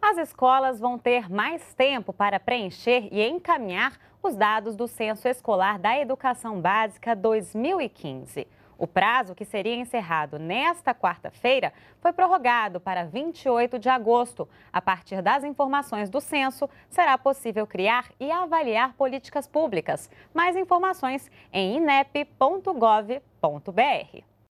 as escolas vão ter mais tempo para preencher e encaminhar os dados do Censo Escolar da Educação Básica 2015. O prazo, que seria encerrado nesta quarta-feira, foi prorrogado para 28 de agosto. A partir das informações do censo, será possível criar e avaliar políticas públicas. Mais informações em inep.gov.br.